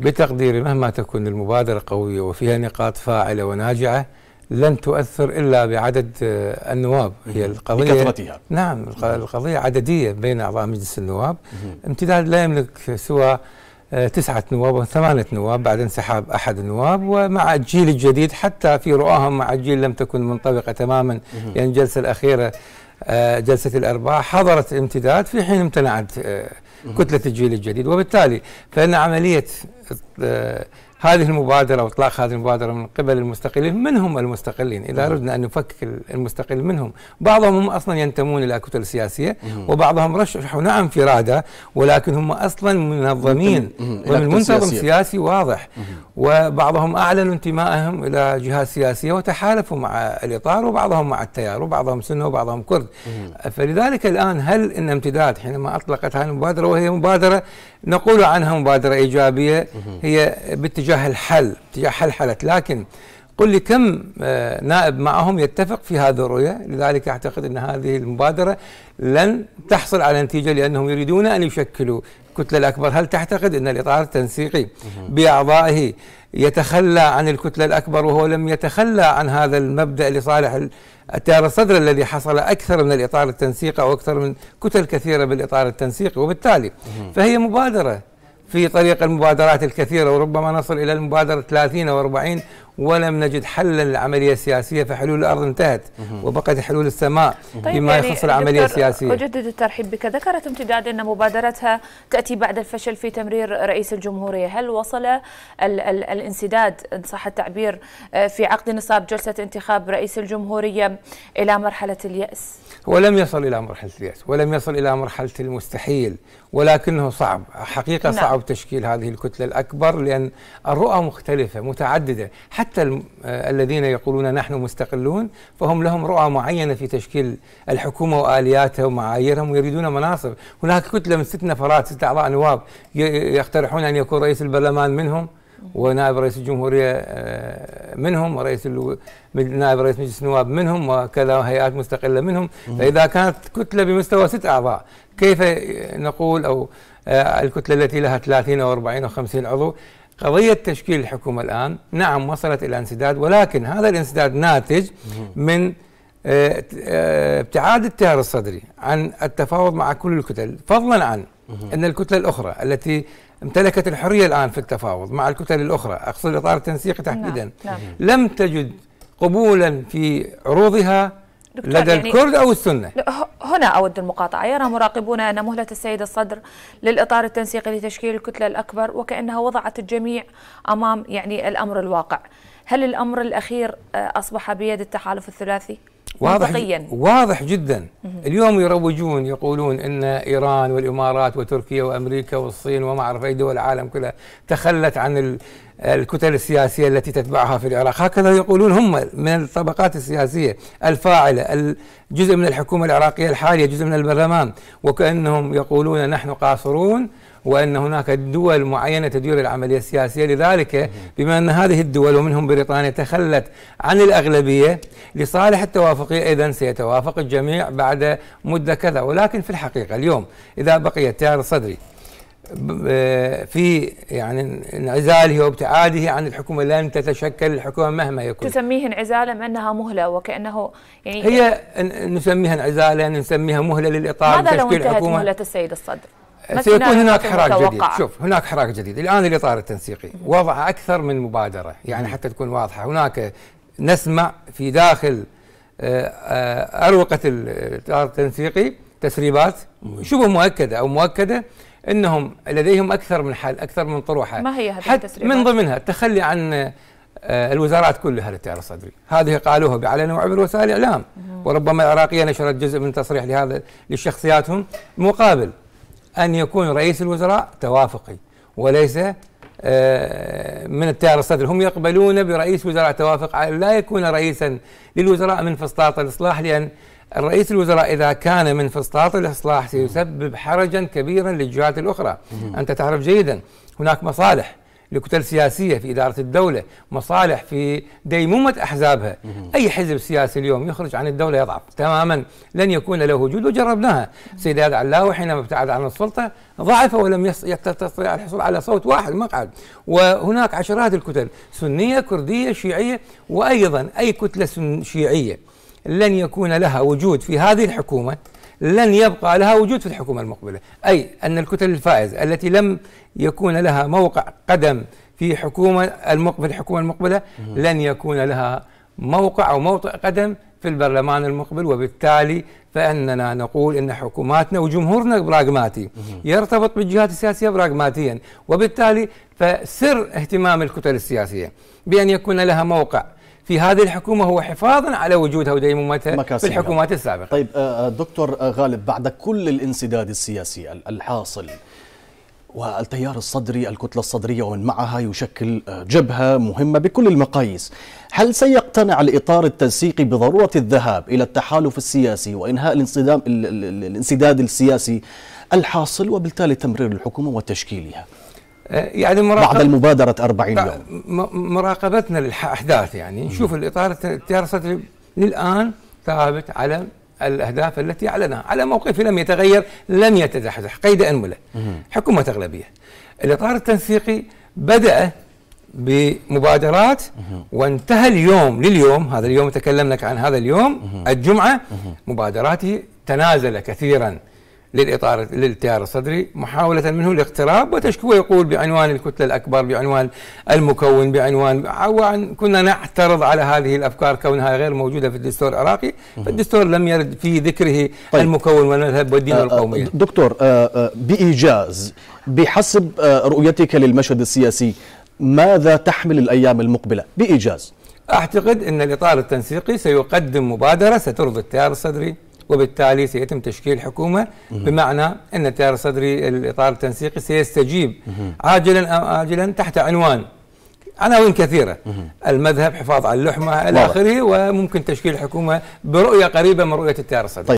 بتقديري مهما تكون المبادرة قوية وفيها نقاط فاعلة وناجعة لن تؤثر إلا بعدد آه، النواب هي القضية نعم القضية عددية بين أعضاء مجلس النواب امتداد لا يملك سوى آه، تسعة نواب وثمانية نواب بعد انسحاب أحد النواب ومع الجيل الجديد حتى في رؤاهم مع الجيل لم تكن منطبقة تماما لأن يعني الجلسة الأخيرة آه، جلسة الأرباع حضرت امتداد في حين امتنعت آه، كتلة الجيل الجديد وبالتالي فإن عملية هذه المبادرة وإطلاق هذه المبادرة من قبل المستقلين من هم المستقلين إذا نعم. أردنا أن نفكك المستقل منهم بعضهم هم أصلا ينتمون إلى كتل سياسيه وبعضهم رشحوا نعم في رادة ولكن هم أصلا منظمين ومن منتظم سياسي واضح وبعضهم أعلنوا انتمائهم إلى جهات سياسية وتحالفوا مع الإطار وبعضهم مع التيار وبعضهم سنة وبعضهم كرد فلذلك الآن هل إن امتداد حينما أطلقت هذه المبادرة وهي مبادرة نقول عنها مبادرة إيجابية هي باتجاه تجاه الحل تجاه حل حالة لكن قل لي كم آه، نائب معهم يتفق في هذه الرؤية لذلك أعتقد أن هذه المبادرة لن تحصل على نتيجة لأنهم يريدون أن يشكلوا الكتلة الأكبر هل تعتقد أن الإطار التنسيقي بأعضائه يتخلى عن الكتلة الأكبر وهو لم يتخلى عن هذا المبدأ لصالح التيار الصدر الذي حصل أكثر من الإطار التنسيقي أو أكثر من كتل كثيرة بالإطار التنسيقي وبالتالي فهي مبادرة في طريق المبادرات الكثيرة وربما نصل إلى المبادرة 30 أو 40 ولم نجد حلا للعملية السياسية فحلول الأرض انتهت وبقت حلول السماء طيب بما يعني يخص العملية السياسية أجدد الترحيب بك ذكرت امتداد أن مبادرتها تأتي بعد الفشل في تمرير رئيس الجمهورية هل وصل ال ال الانسداد إن صح التعبير آه، في عقد نصاب جلسة انتخاب رئيس الجمهورية إلى مرحلة اليأس ولم يصل إلى مرحلة اليأس ولم يصل إلى مرحلة المستحيل ولكنه صعب حقيقة نعم. صعب تشكيل هذه الكتلة الأكبر لأن الرؤى مختلفة متعددة حتى الذين يقولون نحن مستقلون فهم لهم رؤى معينة في تشكيل الحكومة وآلياتها ومعاييرهم ويريدون مناصب هناك كتلة من ست نفرات ست أعضاء نواب يقترحون أن يكون رئيس البرلمان منهم ونائب رئيس الجمهورية آه، منهم ورئيس نائب رئيس مجلس النواب منهم وكذا هيئات مستقله منهم فاذا كانت كتله بمستوى ست اعضاء كيف نقول او آه، الكتله التي لها 30 او 40 او 50 عضو قضية تشكيل الحكومة الآن نعم وصلت إلى انسداد ولكن هذا الانسداد ناتج من آه، آه، ابتعاد التيار الصدري عن التفاوض مع كل الكتل فضلا عن أن الكتلة الأخرى التي امتلكت الحرية الآن في التفاوض مع الكتل الأخرى أقصد الإطار التنسيقي نعم، تحديدا نعم. نعم. لم تجد قبولا في عروضها لدى يعني الكرد أو السنة هنا أود المقاطعة يرى مراقبون أن مهلة السيد الصدر للإطار التنسيقي لتشكيل الكتلة الأكبر وكأنها وضعت الجميع أمام يعني الأمر الواقع هل الأمر الأخير آه، أصبح بيد التحالف الثلاثي؟ واضح واضح جدا اليوم يروجون يقولون ان ايران والامارات وتركيا وامريكا والصين وما اعرف اي دول العالم كلها تخلت عن الكتل السياسيه التي تتبعها في العراق، هكذا يقولون هم من الطبقات السياسيه الفاعله جزء من الحكومه العراقيه الحاليه، جزء من البرلمان وكانهم يقولون نحن قاصرون وأن هناك دول معينة تدير العملية السياسية لذلك بما أن هذه الدول ومنهم بريطانيا تخلت عن الأغلبية لصالح التوافقية إذا سيتوافق الجميع بعد مدة كذا ولكن في الحقيقة اليوم إذا بقي التيار الصدري آه، في يعني انعزاله وابتعاده عن الحكومه لن تتشكل الحكومه مهما يكون تسميه انعزالا ام انها مهله وكانه يعني هي نسميها انعزالا نسميها مهله للاطار ماذا لو انتهت حكومة مهله السيد الصدر؟ سيكون هناك حراك جديد شوف هناك حراك جديد الان الاطار التنسيقي وضع اكثر من مبادره يعني حتى تكون واضحه هناك نسمع في داخل آه، آه، اروقه الاطار التنسيقي تسريبات شبه مؤكده او مؤكده انهم لديهم اكثر من حل اكثر من طروحه ما هي هذه التسريبات؟ من ضمنها التخلي عن آه، الوزارات كلها للتيار الصدري هذه قالوها بعلن وعبر وسائل الاعلام وربما العراقيه نشرت جزء من تصريح لهذا لشخصياتهم مقابل أن يكون رئيس الوزراء توافقي وليس آه، من التيار الصدري هم يقبلون برئيس وزراء توافق على لا يكون رئيسا للوزراء من فسطاط الإصلاح لأن الرئيس الوزراء إذا كان من فسطاط الإصلاح سيسبب حرجا كبيرا للجهات الأخرى أنت تعرف جيدا هناك مصالح لكتل سياسيه في اداره الدوله، مصالح في ديمومه احزابها، اي حزب سياسي اليوم يخرج عن الدوله يضعف تماما، لن يكون له وجود وجربناها، سيد علاوي حينما ابتعد عن السلطه ضعف ولم يستطيع الحصول على صوت واحد مقعد، وهناك عشرات الكتل سنيه كرديه شيعيه وايضا اي كتله شيعيه لن يكون لها وجود في هذه الحكومه لن يبقى لها وجود في الحكومة المقبلة أي أن الكتل الفائزة التي لم يكون لها موقع قدم في حكومة المقبلة الحكومة المقبلة لن يكون لها موقع أو موطئ قدم في البرلمان المقبل وبالتالي فاننا نقول ان حكوماتنا وجمهورنا براغماتي يرتبط بالجهات السياسيه براغماتيا وبالتالي فسر اهتمام الكتل السياسيه بان يكون لها موقع في هذه الحكومه هو حفاظا على وجودها وديمومتها في الحكومات السابقه. طيب آه، آه، دكتور آه، غالب بعد كل الانسداد السياسي الحاصل والتيار الصدري الكتلة الصدرية ومن معها يشكل جبهة مهمة بكل المقاييس هل سيقتنع الإطار التنسيقي بضرورة الذهاب إلى التحالف السياسي وإنهاء الانسداد السياسي الحاصل وبالتالي تمرير الحكومة وتشكيلها آه، يعني مراقب بعد المبادرة 40 يوم مراقبتنا للأحداث يعني نشوف الإطار التيار الصدري للآن ثابت على الأهداف التي أعلنها على موقفه لم يتغير لم يتزحزح قيد أنملة حكومة أغلبية الإطار التنسيقي بدأ بمبادرات وانتهى اليوم لليوم هذا اليوم تكلمنا عن هذا اليوم الجمعة مبادراته تنازل كثيرا للإطار للتيار الصدري محاولة منه الاقتراب وتشكو يقول بعنوان الكتلة الأكبر بعنوان المكون بعنوان وعن كنا نعترض على هذه الأفكار كونها غير موجودة في الدستور العراقي فالدستور لم يرد في ذكره طيب. المكون والمذهب والدين والقومية آه، آه، دكتور آه، بإيجاز بحسب رؤيتك للمشهد السياسي ماذا تحمل الأيام المقبلة بإيجاز؟ أعتقد أن الإطار التنسيقي سيقدم مبادرة سترضي التيار الصدري وبالتالي سيتم تشكيل حكومة بمعنى أن التيار الصدري الإطار التنسيقي سيستجيب عاجلا أم آجلا تحت عنوان عناوين كثيرة المذهب حفاظ على اللحمة إلى آخره وممكن تشكيل حكومة برؤية قريبة من رؤية التيار الصدري